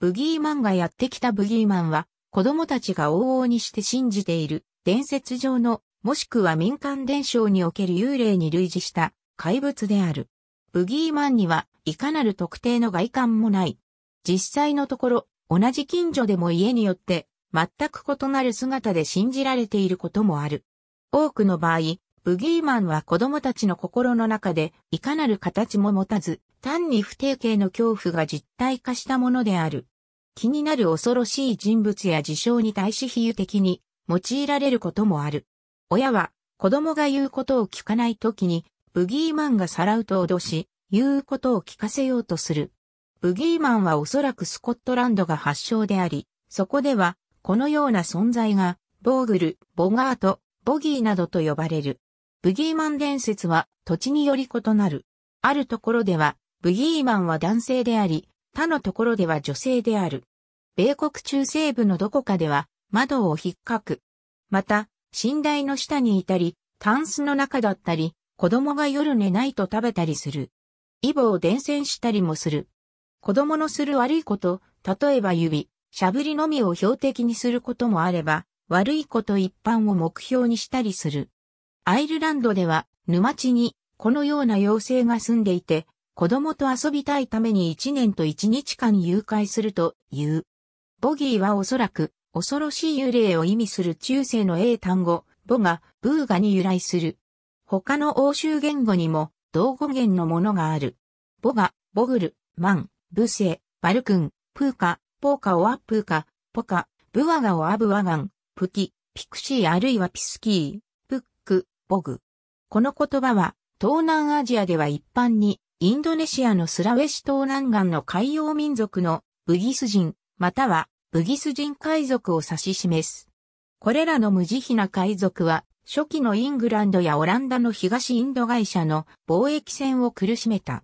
ブギーマンがやってきたブギーマンは、子供たちが往々にして信じている、伝説上の、もしくは民間伝承における幽霊に類似した怪物である。ブギーマンには、いかなる特定の外観もない。実際のところ、同じ近所でも家によって、全く異なる姿で信じられていることもある。多くの場合、ブギーマンは子供たちの心の中で、いかなる形も持たず、単に不定形の恐怖が実体化したものである。気になる恐ろしい人物や事象に対し比喩的に用いられることもある。親は子供が言うことを聞かないときにブギーマンがさらうと脅し、言うことを聞かせようとする。ブギーマンはおそらくスコットランドが発祥であり、そこではこのような存在がボーグル、ボガート、ボギーなどと呼ばれる。ブギーマン伝説は土地により異なる。あるところではブギーマンは男性であり、他のところでは女性である。米国中西部のどこかでは窓を引っかく。また、寝台の下にいたり、タンスの中だったり、子供が夜寝ないと食べたりする。イボを伝染したりもする。子供のする悪いこと、例えば指、しゃぶりのみを標的にすることもあれば、悪いこと一般を目標にしたりする。アイルランドでは、沼地に、このような妖精が住んでいて、子供と遊びたいために1年と1日間誘拐するという。ボギーはおそらく、恐ろしい幽霊を意味する中世の英単語、ボが、ブーガに由来する。他の欧州言語にも、同語源のものがある。ボガ、ボグル、マン、ブセ、バルクン、プーカ、ポーカオアプーカ、ポカ、ブワガオアブワガン、プキ、ピクシーあるいはピスキー、プック、ボグ。この言葉は、東南アジアでは一般に、インドネシアのスラウェシ島南岸の海洋民族のブギス人、またはブギス人海賊を指し示す。これらの無慈悲な海賊は、初期のイングランドやオランダの東インド会社の貿易船を苦しめた。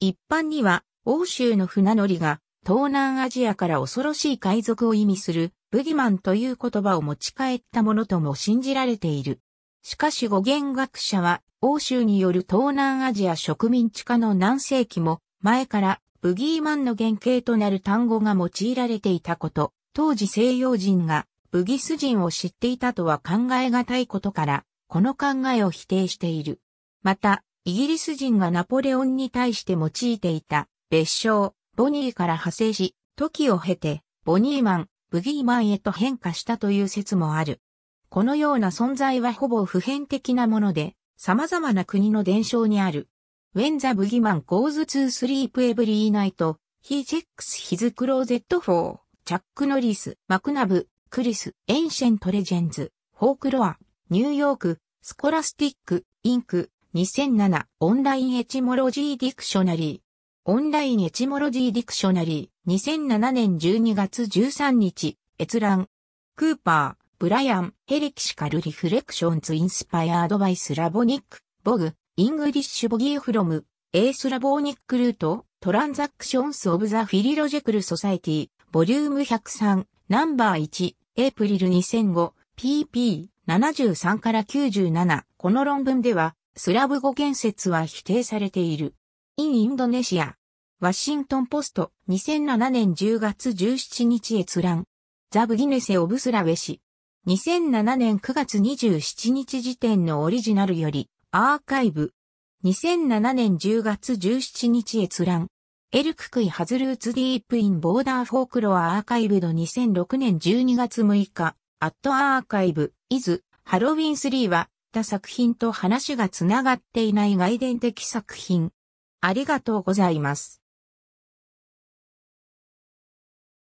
一般には、欧州の船乗りが、東南アジアから恐ろしい海賊を意味する、ブギマンという言葉を持ち帰ったものとも信じられている。しかし語源学者は、欧州による東南アジア植民地化の何世紀も前からブギーマンの原型となる単語が用いられていたこと、当時西洋人がブギス人を知っていたとは考え難いことから、この考えを否定している。また、イギリス人がナポレオンに対して用いていた別称、ボニーから派生し、時を経て、ボニーマン、ブギーマンへと変化したという説もある。このような存在はほぼ普遍的なもので、様々な国の伝承にある。When the boogeyman goes to sleep every night, he checks his closet for Chuck c Norris, n m a チャック・ノリス、マクナブ、クリス、エンシェント・レジェンズ、フォークロア、ニューヨーク、ス o l a s t i c Inc. 2007、オンラインエチモロジー・ディクショナリー。オンラインエチモロジー・ディクショナリー、2007年12月13日、閲覧。クーパー、ブライアン・ヘリキシカル・リフレクションズ・インスパイアード・バイ・スラボニック・ボグ、イングリッシュ・ボギー・フロム、エースラボーニック・ルート、トランザクションス・オブ・ザ・フィリロジェクル・ソサイティ、ボリューム103、ナンバー1、エイプリル2005、pp。73から97。この論文では、スラブ語言説は否定されている。インインドネシア。ワシントンポスト2007年10月17日閲覧。ザブギネセ・オブスラウェシ。2007年9月27日時点のオリジナルより、アーカイブ。2007年10月17日閲覧。エルククイハズルーツディープインボーダーフォークロアアーカイブド2006年12月6日。アットアーカイブ、イズ、ハロウィン3は、た作品と話がつながっていない外伝的作品。ありがとうございます。